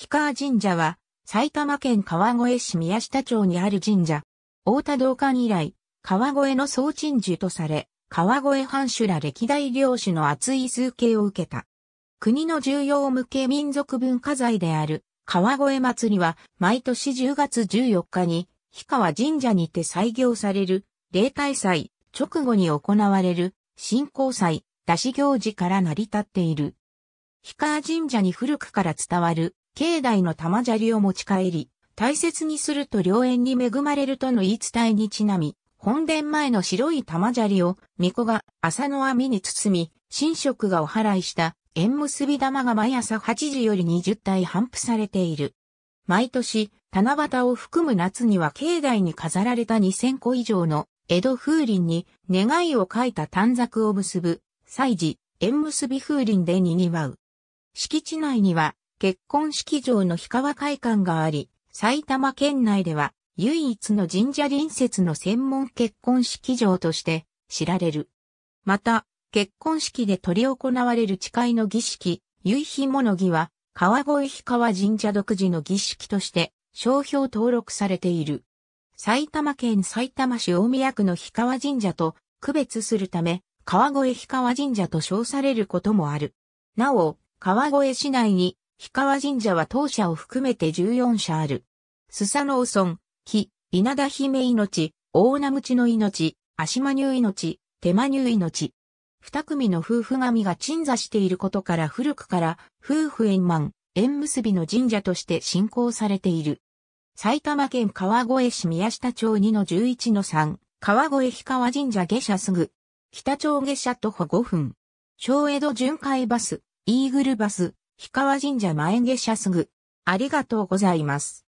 氷川神社は、埼玉県川越市宮下町にある神社。大田道館以来、川越の総鎮守とされ、川越藩主ら歴代領主の厚い崇敬を受けた。国の重要無形民族文化財である、川越祭りは、毎年10月14日に、氷川神社にて採行される、例大祭、直後に行われる、信仰祭、出し行事から成り立っている。氷川神社に古くから伝わる境内の玉砂利を持ち帰り、大切にすると良縁に恵まれるとの言い伝えにちなみ、本殿前の白い玉砂利を、巫女が麻の網に包み、神職がお祓いした縁結び玉が毎朝8時より20体頒布されている。毎年、七夕を含む夏には境内に飾られた2000個以上の江戸風鈴に願いを書いた短冊を結ぶ、祭事、縁結び風鈴で賑わう。敷地内には結婚式場の氷川会館があり、埼玉県内では唯一の神社隣接の専門結婚式場として知られる。また、結婚式で取り行われる誓いの儀式、夕日物儀は、川越氷川神社独自の儀式として、商標登録されている。埼玉県埼玉市大宮区の氷川神社と区別するため、川越氷川神社と称されることもある。なお、川越市内に氷川神社は当社を含めて14社ある。スサノオ村、木、稲田姫命、大名口の命、足間入命、手間入命。二組の夫婦神が鎮座していることから古くから夫婦円満、縁結びの神社として信仰されている。埼玉県川越市宮下町2の11の3、川越氷川神社下車すぐ、北町下車徒歩5分、小江戸巡回バス、イーグルバス、氷川神社前下社すぐ。ありがとうございます。